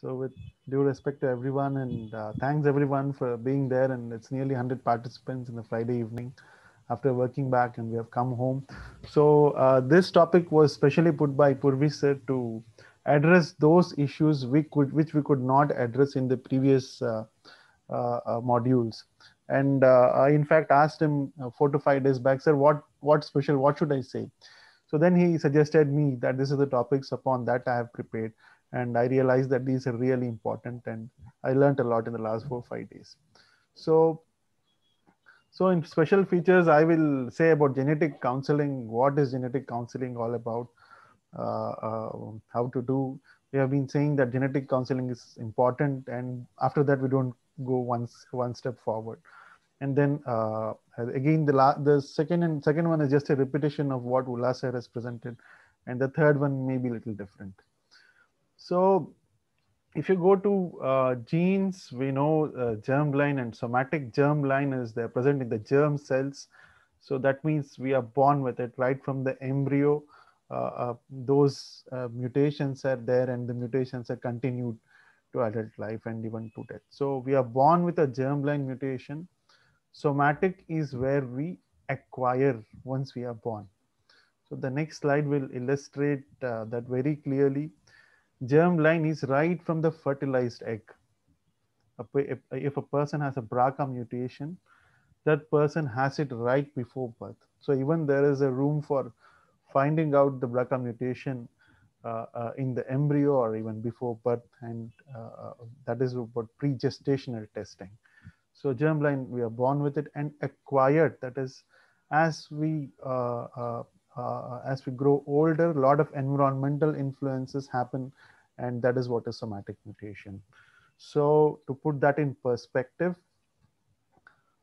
So, with due respect to everyone, and uh, thanks everyone for being there. And it's nearly 100 participants in the Friday evening after working back, and we have come home. So, uh, this topic was specially put by Purvi sir to address those issues we could, which we could not address in the previous uh, uh, uh modules. And uh, I, in fact, asked him four to five days back, sir, what what special? What should I say? So then he suggested me that this is the topics upon that I have prepared and i realized that these are really important and i learned a lot in the last four five days so so in special features i will say about genetic counseling what is genetic counseling all about uh, uh, how to do we have been saying that genetic counseling is important and after that we don't go once one step forward and then uh, again the la- the second and second one is just a repetition of what Ulla has presented and the third one may be a little different so if you go to uh, genes, we know uh, germline and somatic germline is they're present in the germ cells. So that means we are born with it right from the embryo. Uh, uh those uh, mutations are there and the mutations are continued to adult life and even to death. So we are born with a germline mutation. Somatic is where we acquire once we are born. So the next slide will illustrate uh, that very clearly germline is right from the fertilized egg. If a person has a BRCA mutation, that person has it right before birth. So even there is a room for finding out the BRCA mutation uh, uh, in the embryo or even before birth, and uh, uh that is what pre-gestational testing. So germline, we are born with it and acquired. That is, as we uh, uh, uh, as we grow older, a lot of environmental influences happen, and that is what is somatic mutation. So, to put that in perspective,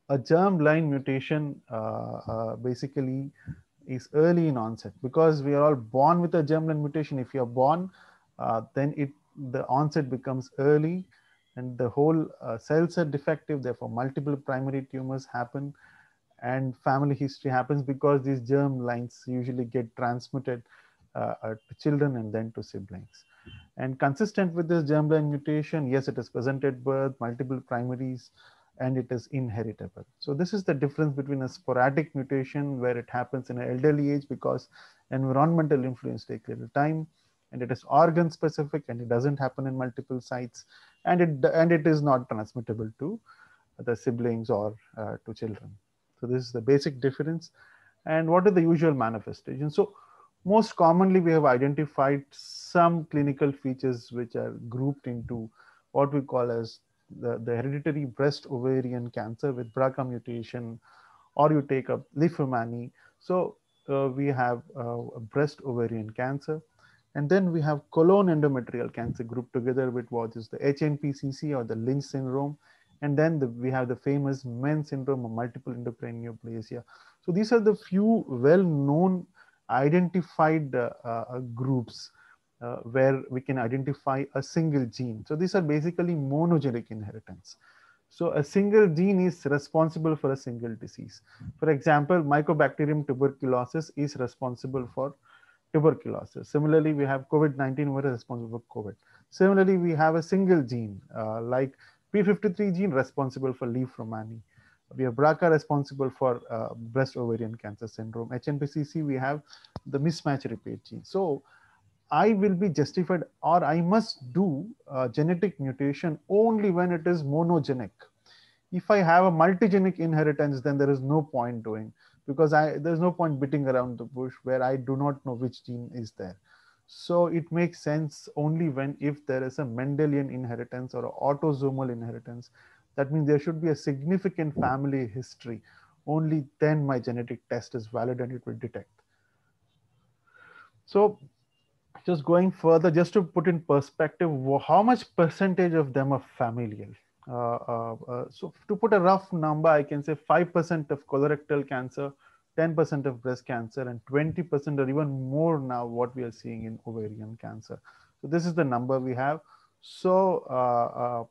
a germline mutation uh, uh, basically is early in onset because we are all born with a germline mutation. If you are born, uh, then it the onset becomes early, and the whole uh, cells are defective. Therefore, multiple primary tumors happen and family history happens because these germ lines usually get transmitted uh, uh to children and then to siblings. And consistent with this germline mutation, yes, it is present at birth, multiple primaries, and it is inheritable. So this is the difference between a sporadic mutation where it happens in an elderly age because environmental influence takes little time and it is organ specific and it doesn't happen in multiple sites and it, and it is not transmittable to the siblings or uh, to children. So this is the basic difference. And what are the usual manifestations? So most commonly we have identified some clinical features which are grouped into what we call as the, the hereditary breast ovarian cancer with BRCA mutation, or you take up lymphomani. So uh, we have uh, breast ovarian cancer. And then we have colon endometrial cancer grouped together with what is the HNPCC or the Lynch syndrome. And then the, we have the famous MEN syndrome or multiple endocrine neoplasia. So these are the few well-known identified uh, uh, groups uh, where we can identify a single gene. So these are basically monogenic inheritance. So a single gene is responsible for a single disease. For example, Mycobacterium tuberculosis is responsible for tuberculosis. Similarly, we have COVID-19 virus responsible for COVID. Similarly, we have a single gene uh, like P53 gene responsible for leishmania. We have BRCA responsible for uh, breast ovarian cancer syndrome. HNPCC, we have the mismatch repair gene. So I will be justified or I must do uh, genetic mutation only when it is monogenic. If I have a multigenic inheritance, then there is no point doing because I, there's no point beating around the bush where I do not know which gene is there. So it makes sense only when if there is a Mendelian inheritance or an autosomal inheritance. That means there should be a significant family history. Only then my genetic test is valid and it will detect. So just going further, just to put in perspective, how much percentage of them are familial? Uh, uh, uh, so to put a rough number, I can say 5% of colorectal cancer 10% of breast cancer and 20% or even more now what we are seeing in ovarian cancer. So this is the number we have. So uh, uh,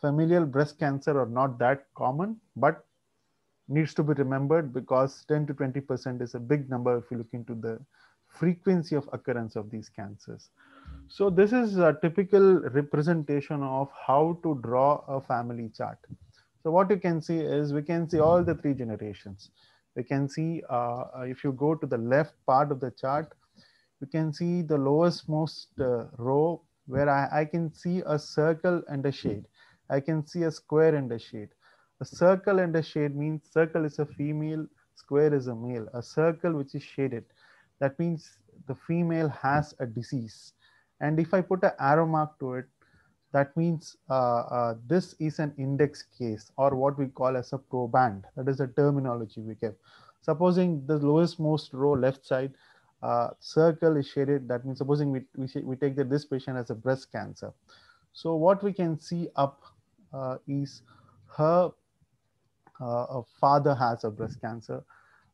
familial breast cancer are not that common, but needs to be remembered because 10 to 20% is a big number if you look into the frequency of occurrence of these cancers. So this is a typical representation of how to draw a family chart. So what you can see is we can see all the three generations you can see uh, uh, if you go to the left part of the chart, you can see the lowest most uh, row where I, I can see a circle and a shade. I can see a square and a shade. A circle and a shade means circle is a female, square is a male. A circle which is shaded, that means the female has a disease. And if I put an arrow mark to it, that means uh, uh, this is an index case or what we call as a proband. That is the terminology we give. Supposing the lowest most row left side uh, circle is shaded, that means supposing we, we, we take that this patient as a breast cancer. So what we can see up uh, is her uh, father has a breast cancer.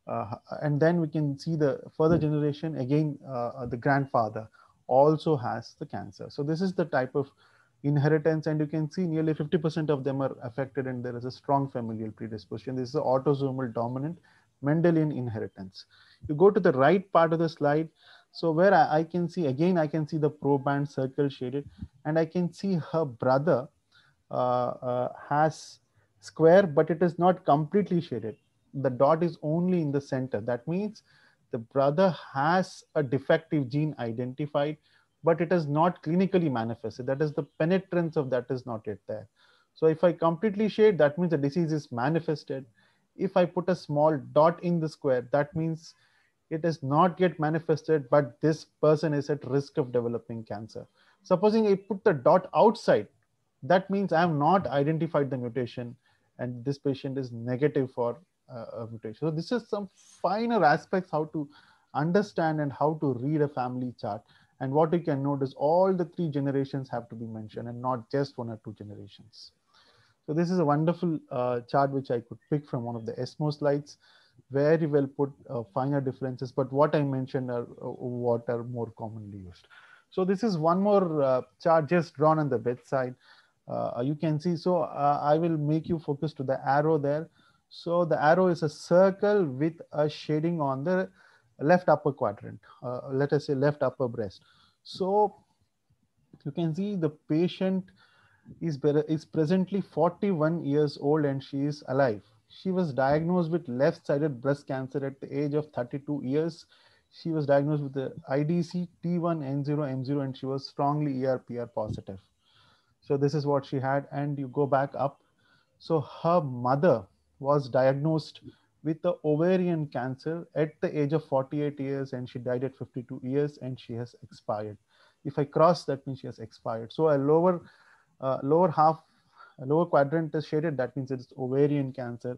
Uh, and then we can see the further generation, again, the grandfather also has the cancer. So this is the type of inheritance and you can see nearly 50% of them are affected and there is a strong familial predisposition. This is autosomal dominant Mendelian inheritance. You go to the right part of the slide. So where I, I can see, again, I can see the proband circle shaded and I can see her brother uh, uh, has square, but it is not completely shaded. The dot is only in the center. That means the brother has a defective gene identified but it is not clinically manifested. That is the penetrance of that is not yet there. So if I completely shade, that means the disease is manifested. If I put a small dot in the square, that means it is not yet manifested, but this person is at risk of developing cancer. Supposing I put the dot outside, that means I have not identified the mutation and this patient is negative for uh, a mutation. So this is some finer aspects how to understand and how to read a family chart. And what you can notice, all the three generations have to be mentioned and not just one or two generations. So this is a wonderful uh, chart which I could pick from one of the ESMO slides. Very well put, uh, finer differences, but what I mentioned are uh, what are more commonly used. So this is one more uh, chart just drawn on the bedside. Uh, you can see, so uh, I will make you focus to the arrow there. So the arrow is a circle with a shading on the left upper quadrant, uh, let us say left upper breast. So you can see the patient is, is presently 41 years old and she is alive. She was diagnosed with left-sided breast cancer at the age of 32 years. She was diagnosed with the IDC T1N0M0 and she was strongly ERPR positive. So this is what she had and you go back up. So her mother was diagnosed with the ovarian cancer at the age of 48 years and she died at 52 years and she has expired if i cross that means she has expired so a lower uh, lower half lower quadrant is shaded that means it's ovarian cancer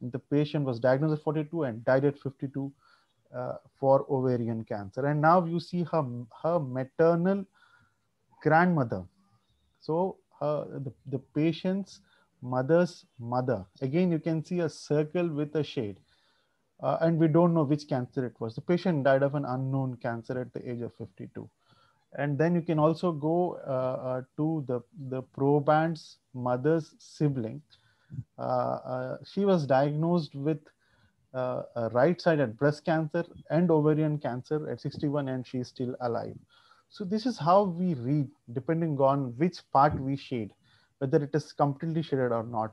and the patient was diagnosed at 42 and died at 52 uh, for ovarian cancer and now you see her her maternal grandmother so her the, the patient's mother's mother. Again, you can see a circle with a shade. Uh, and we don't know which cancer it was. The patient died of an unknown cancer at the age of 52. And then you can also go uh, uh, to the, the proband's mother's sibling. Uh, uh, she was diagnosed with uh, right-sided breast cancer and ovarian cancer at 61 and she's still alive. So this is how we read depending on which part we shade whether it is completely shaded or not,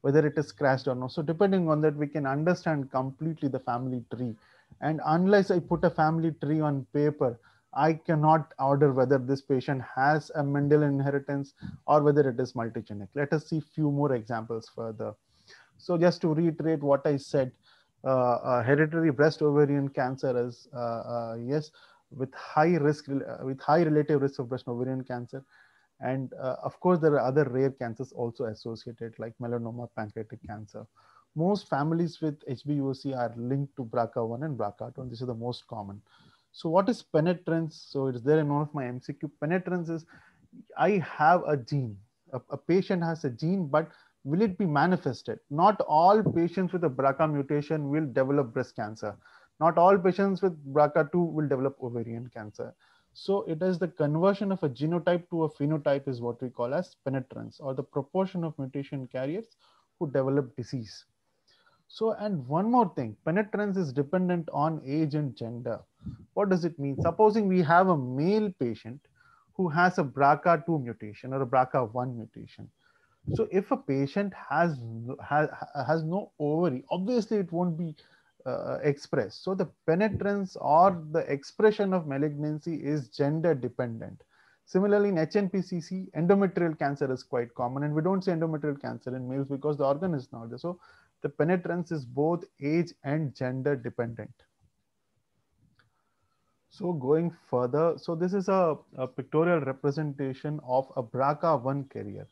whether it is crashed or not. So depending on that, we can understand completely the family tree. And unless I put a family tree on paper, I cannot order whether this patient has a Mendel inheritance or whether it is multigenic. Let us see few more examples further. So just to reiterate what I said, uh, uh, hereditary breast ovarian cancer is uh, uh yes with high risk uh, with high relative risk of breast ovarian cancer and uh, of course, there are other rare cancers also associated, like melanoma, pancreatic cancer. Most families with HBUC are linked to BRCA1 and BRCA2, this is the most common. So, what is penetrance? So, it's there in one of my MCQ. Penetrance is I have a gene, a, a patient has a gene, but will it be manifested? Not all patients with a BRCA mutation will develop breast cancer. Not all patients with BRCA2 will develop ovarian cancer. So it is the conversion of a genotype to a phenotype is what we call as penetrance or the proportion of mutation carriers who develop disease. So, and one more thing, penetrance is dependent on age and gender. What does it mean? Supposing we have a male patient who has a BRCA2 mutation or a BRCA1 mutation. So if a patient has, has, has no ovary, obviously it won't be uh, expressed. So the penetrance or the expression of malignancy is gender dependent. Similarly, in HNPCC, endometrial cancer is quite common, and we don't see endometrial cancer in males because the organ is not there. So the penetrance is both age and gender dependent. So going further, so this is a, a pictorial representation of a BRCA1 carrier.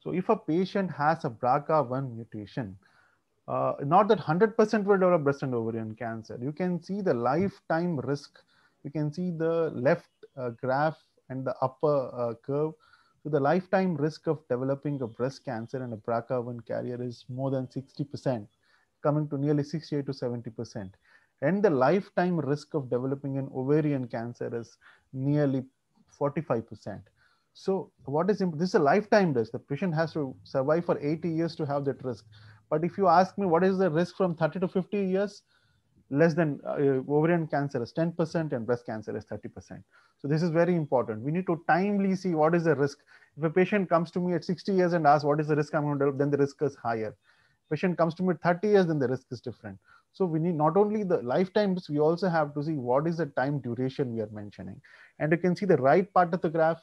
So if a patient has a BRCA1 mutation, uh, not that 100% will develop breast and ovarian cancer. You can see the hmm. lifetime risk. You can see the left uh, graph and the upper uh, curve. So the lifetime risk of developing a breast cancer and a BRCA1 carrier is more than 60%, coming to nearly 68 to 70%. And the lifetime risk of developing an ovarian cancer is nearly 45%. So what is this is a lifetime risk. The patient has to survive for 80 years to have that risk. But if you ask me what is the risk from 30 to 50 years, less than uh, ovarian cancer is 10% and breast cancer is 30%. So this is very important. We need to timely see what is the risk. If a patient comes to me at 60 years and asks what is the risk I'm going to develop, then the risk is higher. Patient comes to me at 30 years, then the risk is different. So we need not only the lifetimes, we also have to see what is the time duration we are mentioning. And you can see the right part of the graph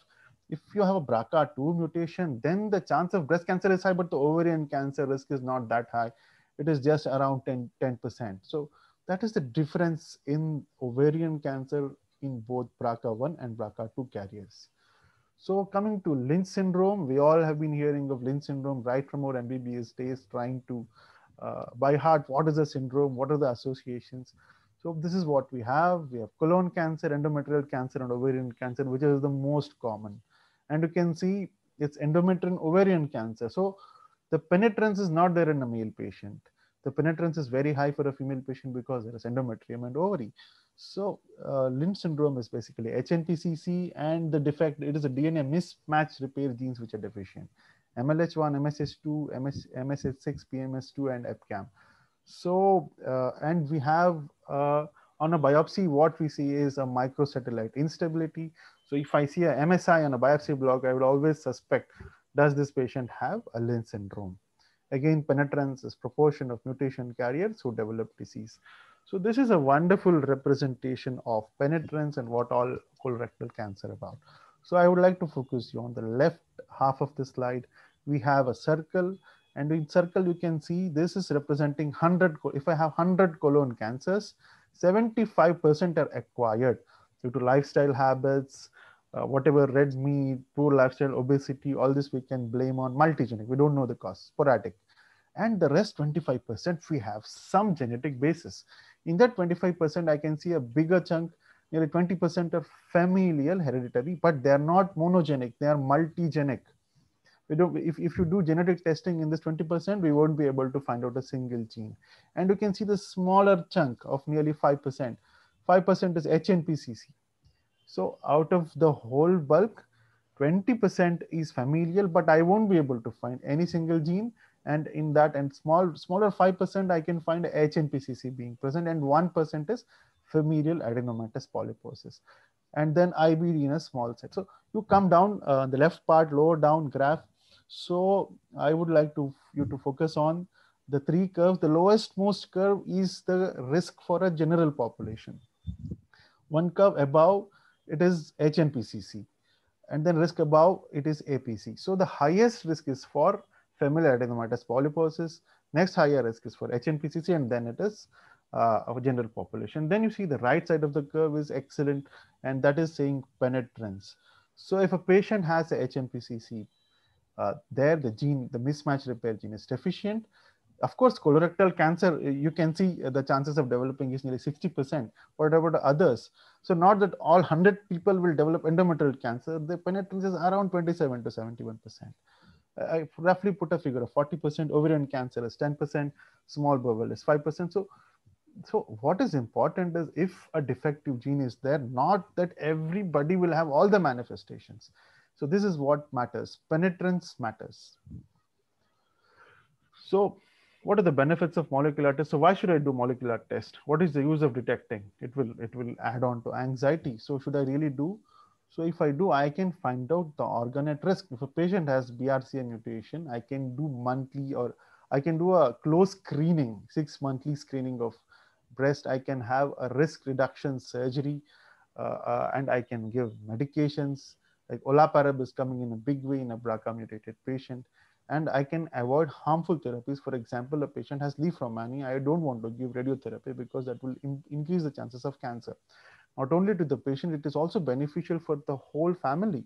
if you have a BRCA2 mutation, then the chance of breast cancer is high, but the ovarian cancer risk is not that high. It is just around 10, 10%. So that is the difference in ovarian cancer in both BRCA1 and BRCA2 carriers. So coming to Lynch syndrome, we all have been hearing of Lynch syndrome right from our MBBS days, trying to uh, by heart, what is the syndrome? What are the associations? So this is what we have. We have colon cancer, endometrial cancer, and ovarian cancer, which is the most common and you can see it's endometrium ovarian cancer. So the penetrance is not there in a male patient. The penetrance is very high for a female patient because there is endometrium and ovary. So uh, Lynch syndrome is basically HNPCC and the defect, it is a DNA mismatch repair genes which are deficient. MLH1, MSH2, MS, MSH6, PMS2, and EPCAM. So, uh, and we have uh, on a biopsy, what we see is a microsatellite instability. So if I see a MSI on a biopsy block, I would always suspect, does this patient have a Lynch syndrome? Again, penetrance is proportion of mutation carriers who develop disease. So this is a wonderful representation of penetrance and what all colorectal cancer about. So I would like to focus you on the left half of the slide. We have a circle and in circle you can see this is representing 100, if I have 100 colon cancers, 75% are acquired due to lifestyle habits, uh, whatever red meat, poor lifestyle, obesity, all this we can blame on multigenic. We don't know the cause, sporadic. And the rest 25%, we have some genetic basis. In that 25%, I can see a bigger chunk, nearly 20% are familial hereditary, but they are not monogenic, they are multigenic. We don't, if, if you do genetic testing in this 20%, we won't be able to find out a single gene. And you can see the smaller chunk of nearly 5%. 5% is HNPCC so out of the whole bulk, 20% is familial, but I won't be able to find any single gene. And in that and small, smaller 5%, I can find HNPCC being present and 1% is familial adenomatous polyposis. And then IBD in a small set. So you come down uh, the left part, lower down graph. So I would like to you to focus on the three curves. The lowest most curve is the risk for a general population. One curve above it is HNPCC. And then risk above, it is APC. So the highest risk is for familial adenomatous polyposis. Next higher risk is for HNPCC, and then it is uh, general population. Then you see the right side of the curve is excellent, and that is saying penetrance. So if a patient has a HNPCC, uh, there the gene, the mismatch repair gene is deficient, of course, colorectal cancer, eh, you can see eh, the chances of developing is nearly 60%. What about others? So not that all 100 people will develop endometrial cancer. The penetrance is around 27 to 71%. I roughly put a figure of 40% ovarian cancer is 10%, small bowel is 5%. So, so what is important is if a defective gene is there, not that everybody will have all the manifestations. So this is what matters. Penetrance matters. So what are the benefits of molecular test? So why should I do molecular test? What is the use of detecting? It will it will add on to anxiety. So should I really do? So if I do, I can find out the organ at risk. If a patient has BRCA mutation, I can do monthly or I can do a close screening, six monthly screening of breast. I can have a risk reduction surgery uh, uh, and I can give medications like olaparib is coming in a big way in a BRCA mutated patient and I can avoid harmful therapies. For example, a patient has leishmania. I don't want to give radiotherapy because that will in- increase the chances of cancer. Not only to the patient, it is also beneficial for the whole family.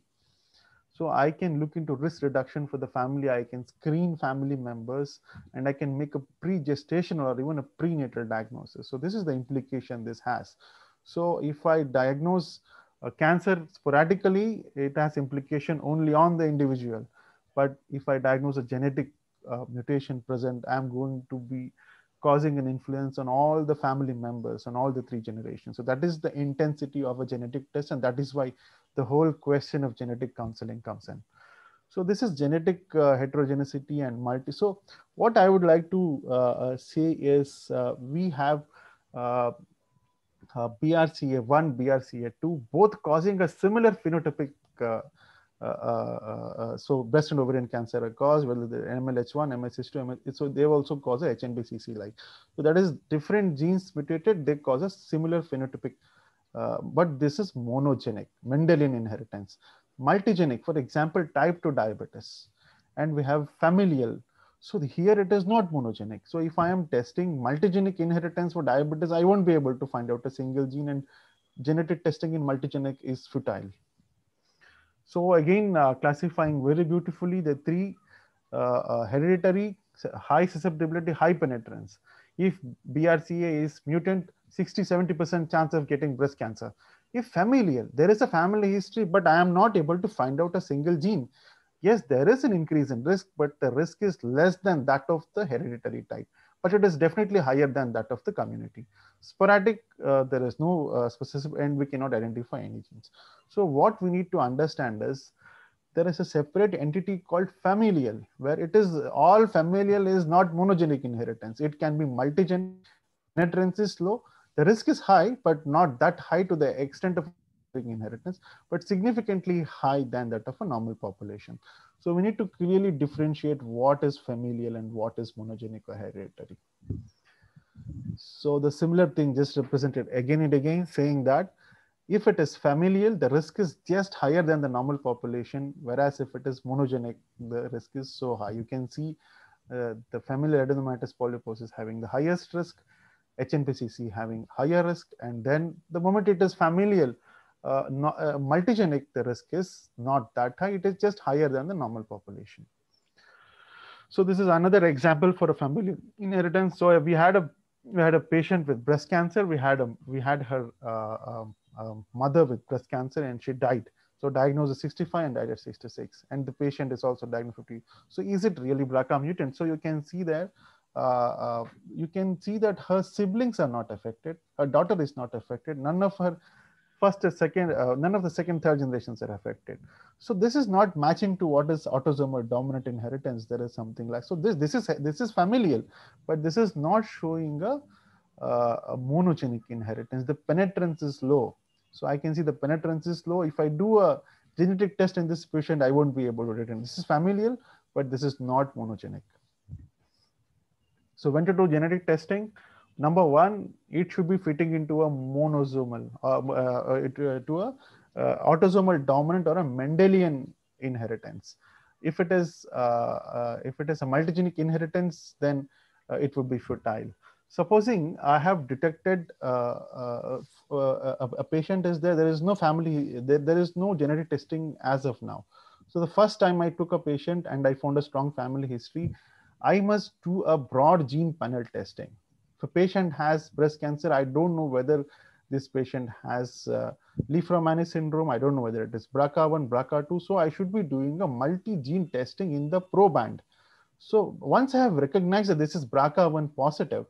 So I can look into risk reduction for the family. I can screen family members, and I can make a pre-gestational or even a prenatal diagnosis. So this is the implication this has. So if I diagnose a uh, cancer sporadically, it has implication only on the individual but if i diagnose a genetic uh, mutation present i'm going to be causing an influence on all the family members and all the three generations so that is the intensity of a genetic test and that is why the whole question of genetic counseling comes in so this is genetic uh, heterogeneity and multi so what i would like to uh, uh say is uh, we have brca1 uh, brca2 both causing a similar phenotypic uh, uh, uh, so breast and ovarian cancer are caused, whether the MLH1, MSH2, ML, so they also cause a HNBCC like. So that is different genes mutated, they cause a similar phenotypic, but this is monogenic, Mendelian inheritance. Multigenic, for example, type 2 diabetes, and we have familial, so here it is not monogenic. So if I am testing multigenic inheritance for diabetes, I won't be able to find out a single gene and genetic testing in multigenic is futile. So again, uh, classifying very beautifully the three uh, uh hereditary high susceptibility, high penetrance. If BRCA is mutant, 60-70% chance of getting breast cancer. If familial, there is a family history, but I am not able to find out a single gene. Yes, there is an increase in risk, but the risk is less than that of the hereditary type but it is definitely higher than that of the community. Sporadic, uh, there is no uh, specific, and we cannot identify any genes. So what we need to understand is there is a separate entity called familial, where it is all familial is not monogenic inheritance. It can be multigenic. Inheritance is low. The risk is high, but not that high to the extent of inheritance, but significantly high than that of a normal population. So we need to clearly differentiate what is familial and what is monogenic or hereditary. So the similar thing just represented again and again saying that if it is familial, the risk is just higher than the normal population, whereas if it is monogenic, the risk is so high. You can see uh, the familial adenomatous polyposis having the highest risk, HNPCC having higher risk, and then the moment it is familial, uh, not, uh, multigenic, the risk is not that high. It is just higher than the normal population. So this is another example for a family inheritance. So we had a we had a patient with breast cancer. We had a we had her uh, um, um mother with breast cancer, and she died. So diagnosed at 65 and died at 66, and the patient is also diagnosed 50. So is it really BRCA mutant? So you can see there, uh, uh, you can see that her siblings are not affected. Her daughter is not affected. None of her first second, uh, none of the second, third generations are affected. So this is not matching to what is autosomal dominant inheritance. There is something like, so this, this is, this is familial, but this is not showing a, uh, a monogenic inheritance. The penetrance is low. So I can see the penetrance is low. If I do a genetic test in this patient, I won't be able to return. This is familial, but this is not monogenic. So when to do genetic testing number one it should be fitting into a monosomal uh, uh, uh, uh, to a uh, autosomal dominant or a mendelian inheritance if it is uh, if it is a multigenic inheritance then it would be futile supposing i have detected a, patient is there there is no family there, there is no genetic testing as of now so the first time i took a patient and i found a strong family history i must do a broad gene panel testing a patient has breast cancer. I don't know whether this patient has uh, Leiframani syndrome. I don't know whether it is BRCA1, BRCA2. So I should be doing a multi-gene testing in the proband. So once I have recognized that this is BRCA1 positive,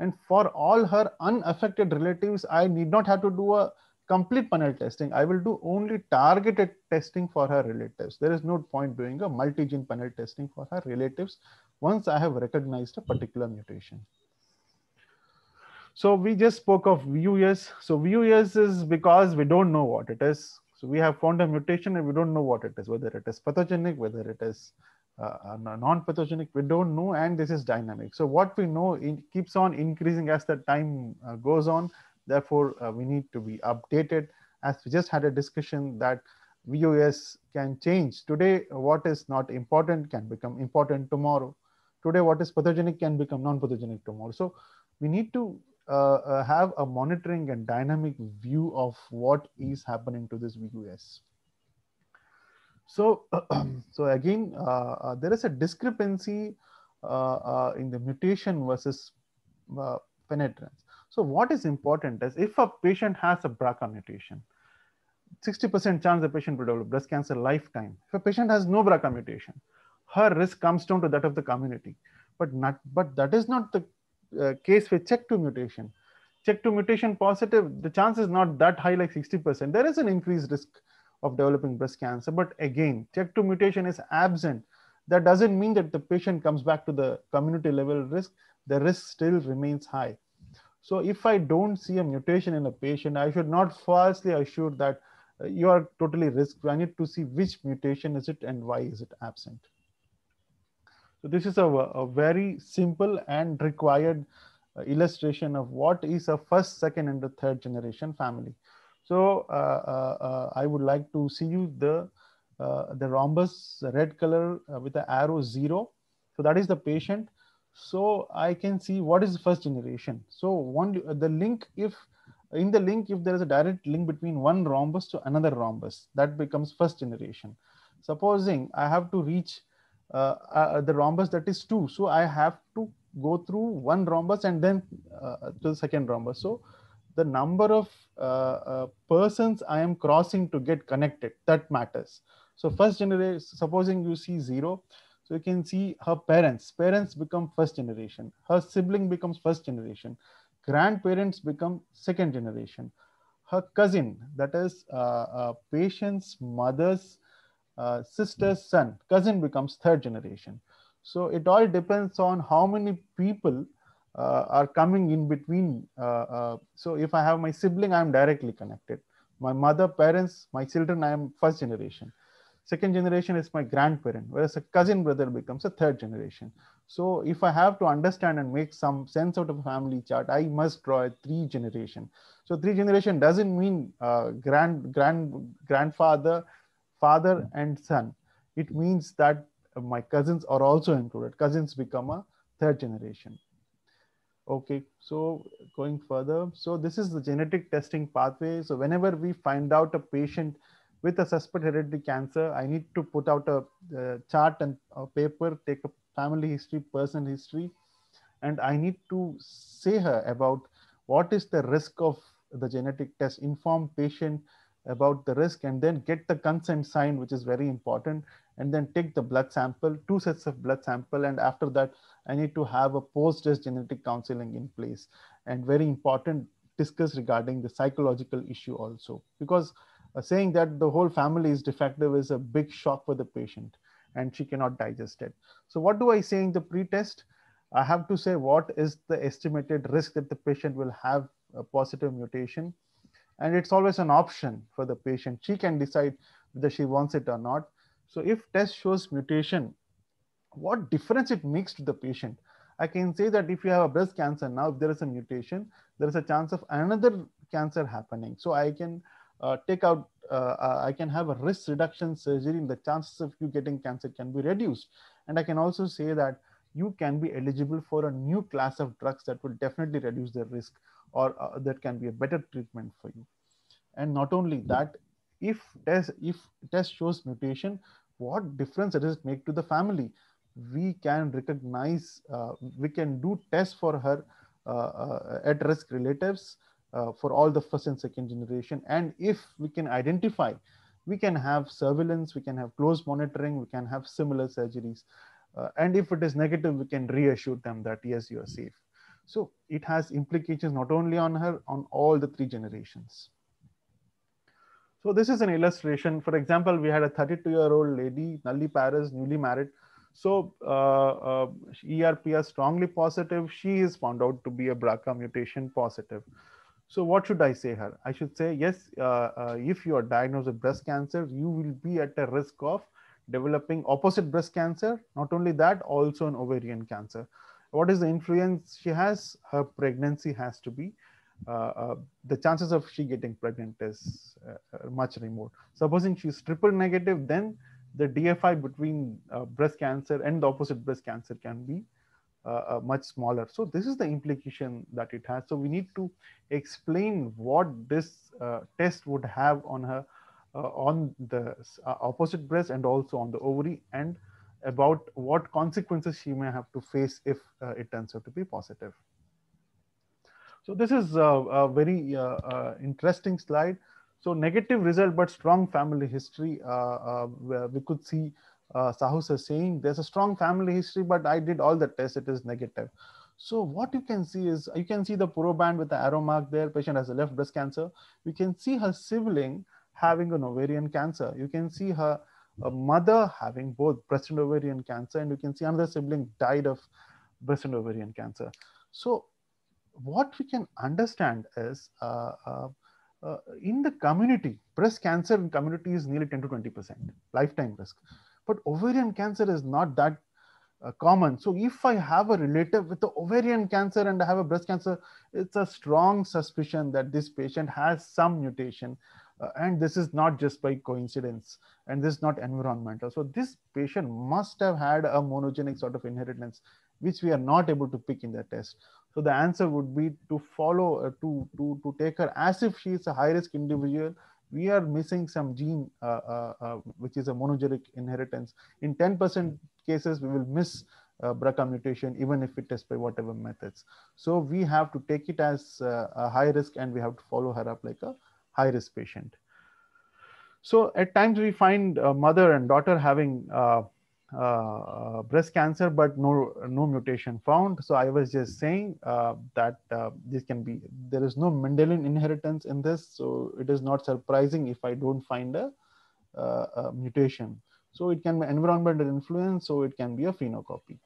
and for all her unaffected relatives, I need not have to do a complete panel testing. I will do only targeted testing for her relatives. There is no point doing a multi-gene panel testing for her relatives once I have recognized a particular mutation. So we just spoke of VUS. So VUS is because we don't know what it is. So we have found a mutation and we don't know what it is, whether it is pathogenic, whether it is uh, uh non-pathogenic, we don't know, and this is dynamic. So what we know keeps on increasing as the time uh, goes on. Therefore, uh, we need to be updated. As we just had a discussion that VUS can change. Today, what is not important can become important tomorrow. Today, what is pathogenic can become non-pathogenic tomorrow. So we need to uh, uh, have a monitoring and dynamic view of what is happening to this VUS. So, so again, uh, there is a discrepancy in the mutation versus penetrance. So what is important is if a patient has a BRCA mutation, 60% chance the patient will develop breast cancer lifetime. If a patient has no BRCA mutation, her risk comes down to that of the community. But not, but that is not the uh, case with check to mutation. Check to mutation positive, the chance is not that high, like 60%. There is an increased risk of developing breast cancer. But again, check to mutation is absent. That doesn't mean that the patient comes back to the community level risk. The risk still remains high. So if I don't see a mutation in a patient, I should not falsely assure that uh, you are totally risk. I need to see which mutation is it and why is it absent. So this is a, a very simple and required uh, illustration of what is a first, second, and the third generation family. So uh, uh, uh I would like to see you the uh, the rhombus, red color with the arrow zero. So that is the patient. So I can see what is first generation. So one the link if in the link if there is a direct link between one rhombus to another rhombus that becomes first generation supposing i have to reach uh, uh, the rhombus that is 2 so i have to go through one rhombus and then uh, to the second rhombus so the number of persons i am crossing to get connected that matters so first generation supposing you see 0 so you can see her parents. Parents become first generation. Her sibling becomes first generation. Grandparents become second generation. Her cousin, that is uh, patient's mother's uh, sister's hmm. son, cousin becomes third generation. So it all depends on how many people uh, are coming in between. Uh, uh, so if I have my sibling, I'm directly connected. My mother, parents, my children, I am first generation. Second generation is my grandparent, whereas a cousin brother becomes a third generation. So if I have to understand and make some sense out of family chart, I must draw a three generation. So three generation doesn't mean uh, grand grand grandfather father and son, it means that my cousins are also included. Cousins become a third generation. Okay, so going further, so this is the genetic testing pathway. So whenever we find out a patient with a suspect hereditary cancer, I need to put out a, a uh, chart and a paper, take a family history, person history, and I need to say her about what is the risk of the genetic test, inform patient about the risk and then get the consent signed, which is very important, and then take the blood sample, two sets of blood sample. And after that, I need to have a post-test genetic counseling in place. And very important, discuss regarding the psychological issue also, because uh, saying that the whole family is defective is a big shock for the patient and she cannot digest it. So what do I say in the pretest? I have to say what is the estimated risk that the patient will have a positive mutation and it's always an option for the patient. She can decide whether she wants it or not. So if test shows mutation, what difference it makes to the patient? I can say that if you have a breast cancer now, if there is a mutation, there is a chance of another cancer happening. So I can uh, take out, uh, uh I can have a risk reduction surgery and the chances of you getting cancer can be reduced. And I can also say that you can be eligible for a new class of drugs that will definitely reduce the risk or uh, that can be a better treatment for you and not only that if test if test shows mutation what difference does it make to the family we can recognize uh, we can do tests for her uh, uh at risk relatives uh, for all the first and second generation and if we can identify we can have surveillance we can have close monitoring we can have similar surgeries uh, and if it is negative we can reassure them that yes you are safe so it has implications not only on her, on all the three generations. So this is an illustration. For example, we had a 32-year-old lady, Nalli Paris, newly married. So uh, uh, ERPR strongly positive. She is found out to be a BRCA mutation positive. So what should I say her? I should say, yes, uh, uh, if you are diagnosed with breast cancer, you will be at a risk of developing opposite breast cancer. Not only that, also an ovarian cancer what is the influence she has? Her pregnancy has to be uh, uh, the chances of she getting pregnant is uh, uh much remote. Supposing she's triple negative, then the DFI between uh, breast cancer and the opposite breast cancer can be uh, much smaller. So this is the implication that it has. So we need to explain what this test would have on her on the opposite breast and also on the ovary and about what consequences she may have to face if uh, it turns out to be positive. So this is a, uh, a very uh, uh, interesting slide. So negative result, but strong family history. Uh, uh, we could see uh, is saying there's a strong family history, but I did all the tests, it is negative. So what you can see is, you can see the proband with the arrow mark there, patient has a left breast cancer. You can see her sibling having an ovarian cancer. You can see her a mother having both breast and ovarian cancer, and you can see another sibling died of breast and ovarian cancer. So, what we can understand is uh, uh, uh, in the community, breast cancer in community is nearly 10 to 20 percent lifetime risk, but ovarian cancer is not that uh, common. So, if I have a relative with the ovarian cancer and I have a breast cancer, it's a strong suspicion that this patient has some mutation uh, and this is not just by coincidence and this is not environmental so this patient must have had a monogenic sort of inheritance which we are not able to pick in the test so the answer would be to follow uh, to to to take her as if she is a high risk individual we are missing some gene uh, uh, uh which is a monogenic inheritance in 10% cases we will miss uh, BRCA mutation, even if we test by whatever methods. So we have to take it as uh, a high risk and we have to follow her up like a high risk patient. So at times we find mother and daughter having uh, uh, uh, breast cancer, but no no mutation found. So I was just saying uh, that uh, this can be there is no Mendelian inheritance in this, so it is not surprising if I don't find a, uh, a mutation. So it can be environmental influence, so it can be a phenocopy.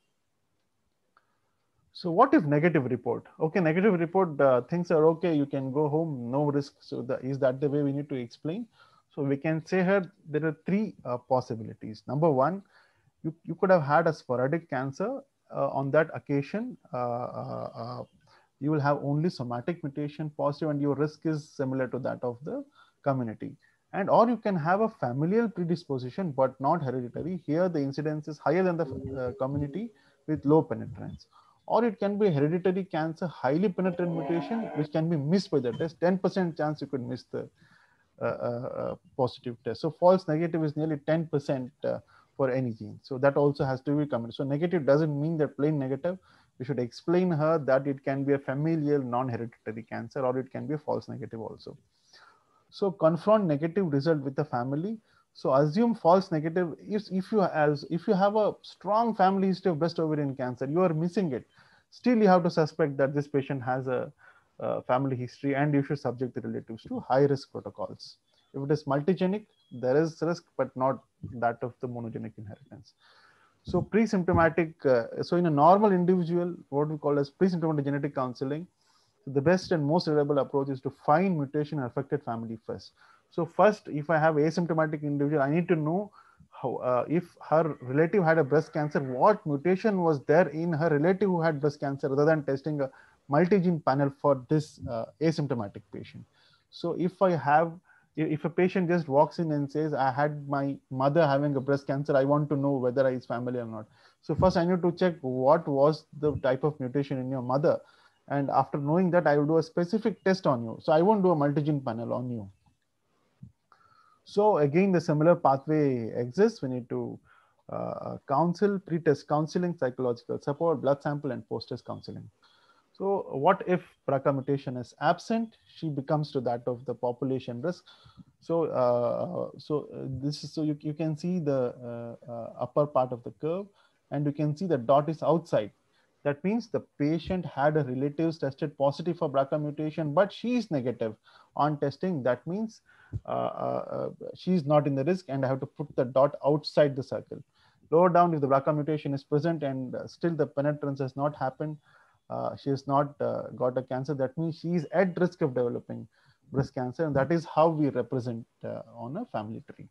So what is negative report? Okay, negative report, uh, things are okay, you can go home, no risk. So the, is that the way we need to explain? So we can say here, there are three uh, possibilities. Number one, you, you could have had a sporadic cancer uh, on that occasion. Uh, uh, uh, you will have only somatic mutation positive and your risk is similar to that of the community. And or you can have a familial predisposition, but not hereditary. Here the incidence is higher than the community with low penetrance or it can be hereditary cancer, highly penetrant mutation, which can be missed by the test. 10% chance you could miss the uh, uh, uh, positive test. So false negative is nearly 10% uh, for any gene. So that also has to be commented. So negative doesn't mean that plain negative. We should explain her that it can be a familial non-hereditary cancer or it can be a false negative also. So confront negative result with the family. So assume false negative. If, if you as if you have a strong family history of breast ovarian cancer, you are missing it. Still, you have to suspect that this patient has a, a family history, and you should subject the relatives to high risk protocols. If it is multigenic, there is risk, but not that of the monogenic inheritance. So pre-symptomatic. Uh, so in a normal individual, what we call as pre-symptomatic genetic counseling, the best and most reliable approach is to find mutation affected family first. So first, if I have asymptomatic individual, I need to know how, uh, if her relative had a breast cancer, what mutation was there in her relative who had breast cancer rather than testing a multi-gene panel for this uh, asymptomatic patient. So if I have, if a patient just walks in and says, I had my mother having a breast cancer, I want to know whether is family or not. So first I need to check what was the type of mutation in your mother. And after knowing that, I will do a specific test on you. So I won't do a multi-gene panel on you. So again, the similar pathway exists. We need to uh, counsel, pre-test counseling, psychological support, blood sample, and post-test counseling. So what if BRCA mutation is absent? She becomes to that of the population risk. So uh, so uh, this is so you, you can see the uh, uh, upper part of the curve, and you can see the dot is outside. That means the patient had a relatives tested positive for BRCA mutation, but she is negative on testing. That means uh, uh, uh, she's not in the risk and I have to put the dot outside the circle. Lower down, if the BRCA mutation is present and still the penetrance has not happened, she has not got a cancer. That means she is at risk of developing breast cancer and that is how we represent on a family tree.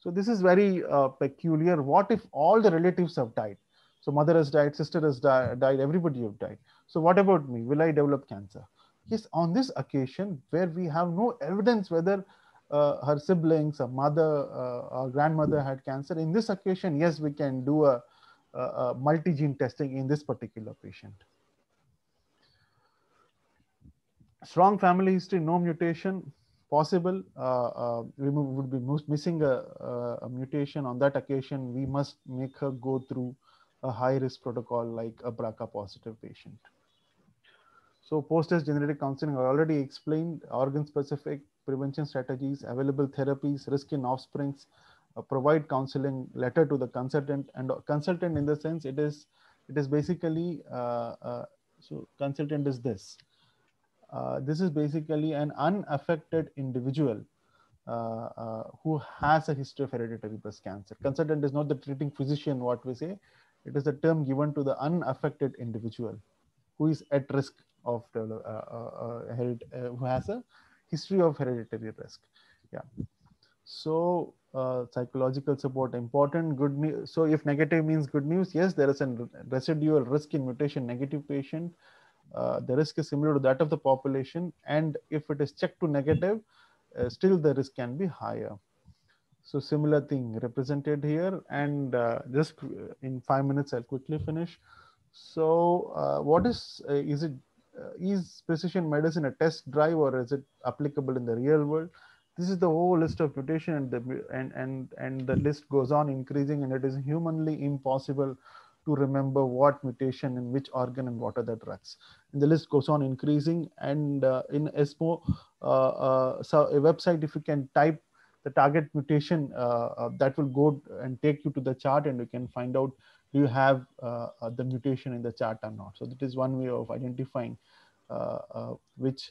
So this is very uh, peculiar. What if all the relatives have died? So mother has died, sister has di died, everybody have died. So what about me? Will I develop cancer? Yes, on this occasion where we have no evidence whether uh, her siblings, her mother, uh, or grandmother had cancer, in this occasion, yes, we can do a, a, a multi-gene testing in this particular patient. Strong family history, no mutation, possible. Uh, uh we would be missing a, a, mutation. On that occasion, we must make her go through a high risk protocol like a BRCA positive patient. So post-test genetic counseling, I already explained organ-specific prevention strategies, available therapies, risk in offsprings, uh, provide counseling letter to the consultant and uh, consultant in the sense it is, it is basically, uh, uh, so consultant is this. Uh, this is basically an unaffected individual uh, who has a history of hereditary breast cancer. Consultant is not the treating physician, what we say. It is the term given to the unaffected individual who is at risk of develop, uh, uh, uh, who has a history of hereditary risk. Yeah. So uh, psychological support important good news so if negative means good news yes there is a residual risk in mutation negative patient uh, the risk is similar to that of the population and if it is checked to negative uh, still the risk can be higher so similar thing represented here and just in five minutes i'll quickly finish so what is is it uh, is precision medicine a test drive or is it applicable in the real world? This is the whole list of mutation and the and and and the list goes on increasing, and it is humanly impossible to remember what mutation in which organ and what are the drugs. And the list goes on increasing. And uh, in ESMO, uh, uh, so a website, if you can type the target mutation, uh, uh, that will go and take you to the chart and you can find out do you have uh, uh, the mutation in the chart or not? So that is one way of identifying uh, which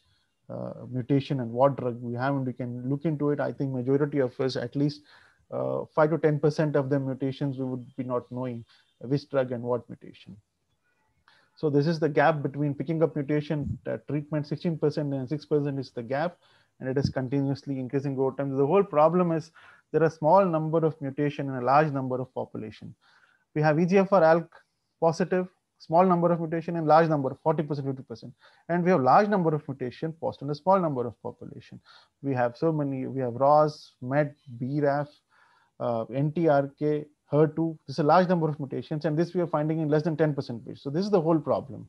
mutation and what drug we have, and we can look into it. I think majority of us, at least five to ten percent of the mutations, we would be not knowing which drug and what mutation. So this is the gap between picking up mutation uh, treatment 16% and 6% is the gap and it is continuously increasing over time. The whole problem is there are small number of mutation in a large number of population we have EGFR ALK positive, small number of mutation and large number, 40%, 50%. And we have large number of mutation post and a small number of population. We have so many, we have ROS, MET, BRAF, uh, NTRK, HER2. This is a large number of mutations and this we are finding in less than 10% patients. So this is the whole problem.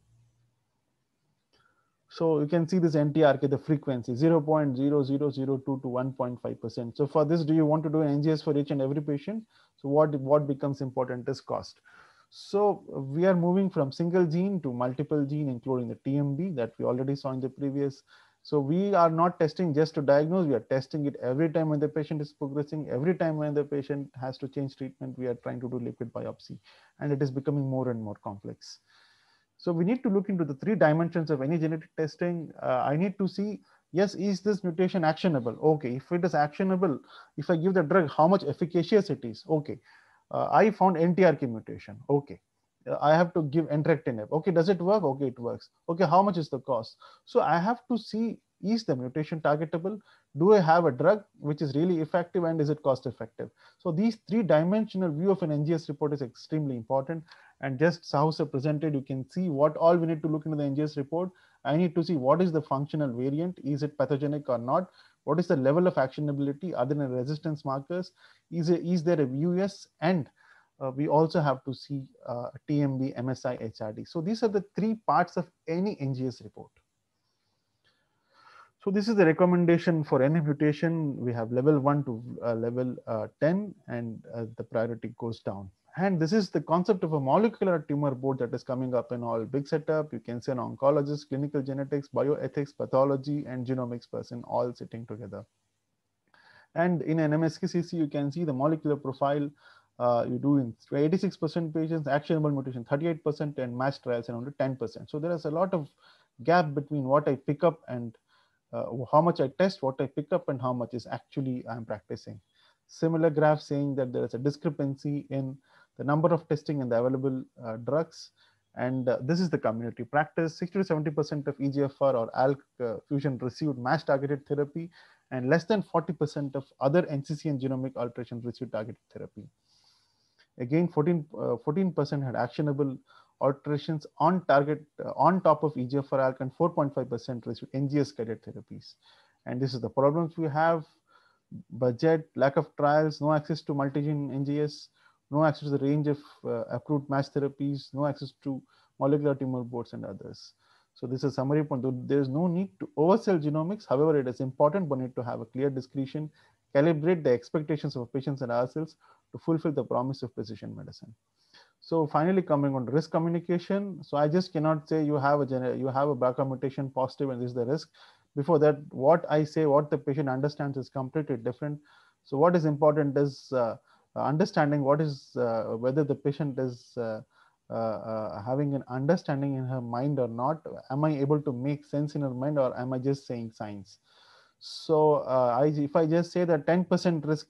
So you can see this NTRK, the frequency 0.0002 to 1.5%. So for this, do you want to do an NGS for each and every patient? So what, what becomes important is cost. So we are moving from single gene to multiple gene, including the TMB that we already saw in the previous. So we are not testing just to diagnose, we are testing it every time when the patient is progressing, every time when the patient has to change treatment, we are trying to do liquid biopsy and it is becoming more and more complex. So we need to look into the three dimensions of any genetic testing. Uh, I need to see, yes, is this mutation actionable? Okay, if it is actionable, if I give the drug, how much efficacious it is? Okay, uh, I found NTRK mutation. Okay, uh, I have to give entrectinib. Okay, does it work? Okay, it works. Okay, how much is the cost? So I have to see is the mutation targetable? Do I have a drug which is really effective and is it cost effective? So these three dimensional view of an NGS report is extremely important. And just Sahusa presented, you can see what all we need to look into the NGS report. I need to see what is the functional variant, is it pathogenic or not? What is the level of actionability other than resistance markers? Is, it, is there a VUS? And uh, we also have to see uh, TMB, MSI, HRD. So these are the three parts of any NGS report. So this is the recommendation for any mutation. We have level one to uh, level uh, 10 and uh, the priority goes down. And this is the concept of a molecular tumor board that is coming up in all big setup. You can see an oncologist, clinical genetics, bioethics, pathology, and genomics person all sitting together. And in an MSKCC, you can see the molecular profile uh, you do in 86% patients, actionable mutation 38%, and mass trials around 10%. So there is a lot of gap between what I pick up and uh, how much I test, what I picked up, and how much is actually I'm practicing. Similar graph saying that there is a discrepancy in the number of testing and the available uh, drugs. And uh, this is the community practice. 60 to 70% of EGFR or ALK fusion received mass targeted therapy, and less than 40% of other NCC and genomic alterations received targeted therapy. Again, 14, percent had actionable alterations on target uh, on top of EGFR ALK and 4.5% risk with NGS guided therapies. And this is the problems we have budget, lack of trials, no access to multi-gene NGS, no access to the range of uh, approved match therapies, no access to molecular tumor boards and others. So this is a summary point. There's no need to oversell genomics. However, it is important for need to have a clear discretion, calibrate the expectations of patients and ourselves to fulfill the promise of precision medicine. So finally coming on risk communication. So I just cannot say you have a you have a BRCA mutation positive and this is the risk. Before that, what I say, what the patient understands is completely different. So what is important is uh, uh understanding what is uh, whether the patient is uh, uh, uh, having an understanding in her mind or not. Am I able to make sense in her mind or am I just saying science? So I, if I just say that 10% risk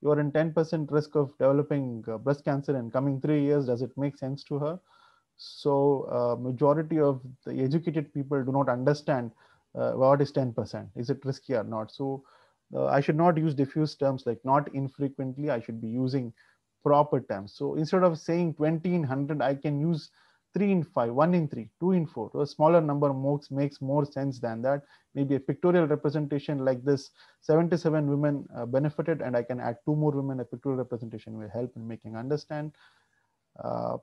you are in 10% risk of developing uh, breast cancer in coming three years. Does it make sense to her? So uh, majority of the educated people do not understand uh, what is 10%. Is it risky or not? So uh, I should not use diffuse terms like not infrequently. I should be using proper terms. So instead of saying 20 in 100, I can use 3 in 5, 1 in 3, 2 in 4. So a smaller number makes, makes more sense than that. Maybe a pictorial representation like this, 77 women uh, benefited and I can add two more women, a pictorial representation will help in making understand. Uh,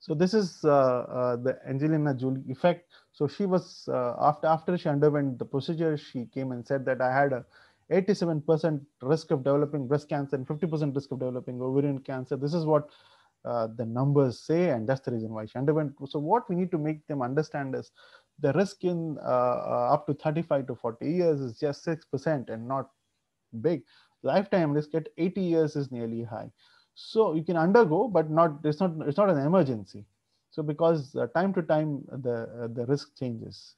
so this is uh, uh, the Angelina Jolie effect. So she was, uh, after, after she underwent the procedure, she came and said that I had a 87% risk of developing breast cancer and 50% risk of developing ovarian cancer. This is what uh, the numbers say, and that's the reason why she underwent. So what we need to make them understand is the risk in uh, uh up to 35 to 40 years is just 6% and not big. Lifetime risk at 80 years is nearly high. So you can undergo, but not it's not it's not an emergency. So because uh, time to time the uh, the risk changes.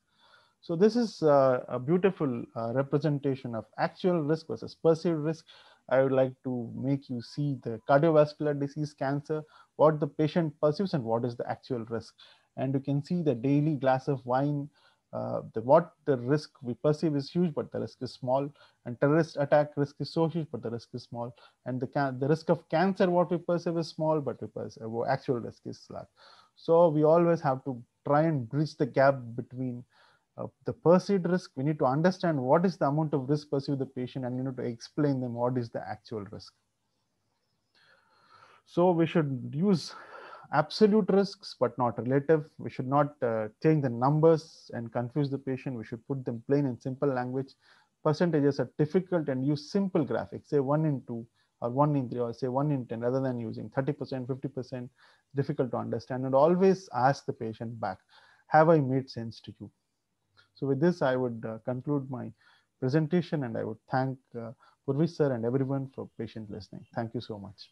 So this is uh, a beautiful representation of actual risk versus perceived risk. I would like to make you see the cardiovascular disease, cancer, what the patient perceives and what is the actual risk. And you can see the daily glass of wine, uh, the, what the risk we perceive is huge, but the risk is small. And terrorist attack risk is so huge, but the risk is small. And the, the risk of cancer, what we perceive is small, but we perceive, actual risk is large. So we always have to try and bridge the gap between uh, the perceived risk, we need to understand what is the amount of risk perceived the patient and you need to explain them what is the actual risk. So we should use absolute risks, but not relative. We should not uh, change the numbers and confuse the patient. We should put them plain and simple language. Percentages are difficult and use simple graphics, say one in two or one in three or say one in 10 rather than using 30%, 50%, difficult to understand and always ask the patient back, have I made sense to you? So with this, I would uh, conclude my presentation and I would thank uh, sir and everyone for patient listening. Thank you so much.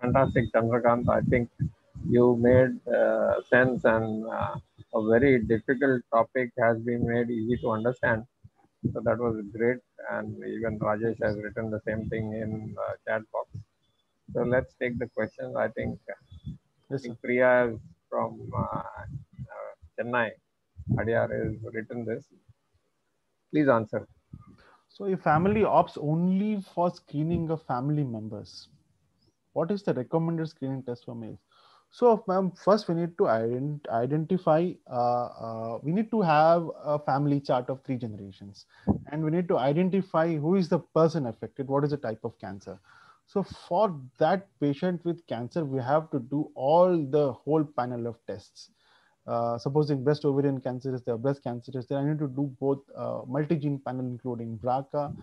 Fantastic, Chandrakant. I think you made uh, sense and uh, a very difficult topic has been made easy to understand. So that was great. And even Rajesh has written the same thing in uh, chat box. So let's take the questions. I think, yes, I think Priya is from uh, uh, Chennai. Adyar has written this. Please answer. So, if family opts only for screening of family members. What is the recommended screening test for males? So, ma'am, first we need to ident- identify, uh, uh, we need to have a family chart of three generations. And we need to identify who is the person affected, what is the type of cancer. So, for that patient with cancer, we have to do all the whole panel of tests. Uh, supposing breast ovarian cancer is there, breast cancer is there, I need to do both uh, multi-gene panel including BRCA,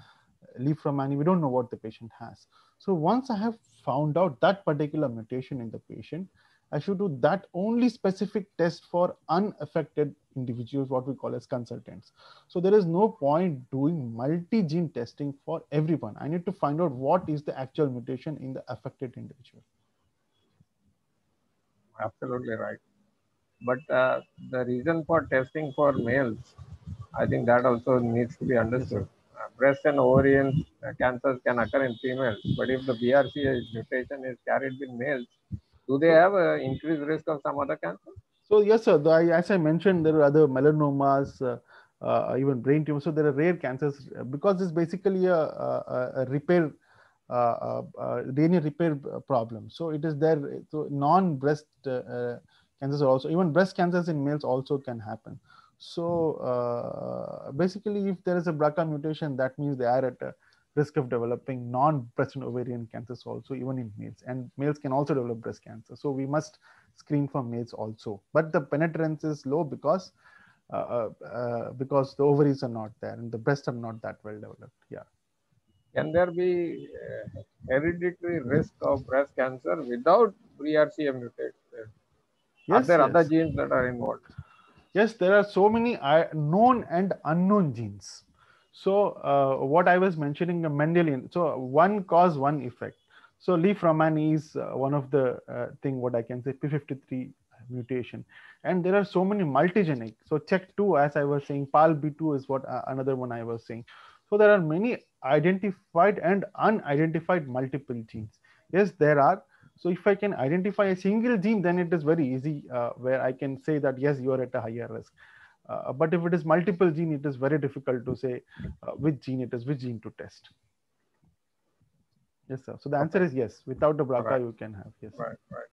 from any. we don't know what the patient has. So once I have found out that particular mutation in the patient, I should do that only specific test for unaffected individuals, what we call as consultants. So there is no point doing multi-gene testing for everyone. I need to find out what is the actual mutation in the affected individual. Absolutely right. But uh, the reason for testing for males, I think that also needs to be understood. Uh, breast and ovarian uh, cancers can occur in females, but if the BRCA mutation is carried in males, do they have an increased risk of some other cancer? So yes, sir. I, as I mentioned, there are other melanomas, uh, uh, even brain tumors. So there are rare cancers uh, because it's basically a, a, a repair, uh, uh, DNA repair problem. So it is there. So non-breast cancers are also even breast cancers in males also can happen so uh, basically if there is a brca mutation that means they are at a risk of developing non-breast ovarian cancers also even in males and males can also develop breast cancer so we must screen for males also but the penetrance is low because uh, uh, uh because the ovaries are not there and the breasts are not that well developed yeah can there be uh, hereditary risk of breast cancer without BRCA mutation Yes, are there yes. other genes that are involved? Yes, there are so many uh, known and unknown genes. So uh, what I was mentioning, the Mendelian. So one cause, one effect. So leaf Romani is uh, one of the uh, thing what I can say p53 mutation, and there are so many multigenic. So Check2, as I was saying, PALB2 is what uh, another one I was saying. So there are many identified and unidentified multiple genes. Yes, there are so if I can identify a single gene, then it is very easy uh, where I can say that, yes, you are at a higher risk. Uh, but if it is multiple gene, it is very difficult to say uh, which gene it is, which gene to test. Yes, sir. So the answer okay. is yes. Without the BRCA, right. you can have. Yes. Right, right.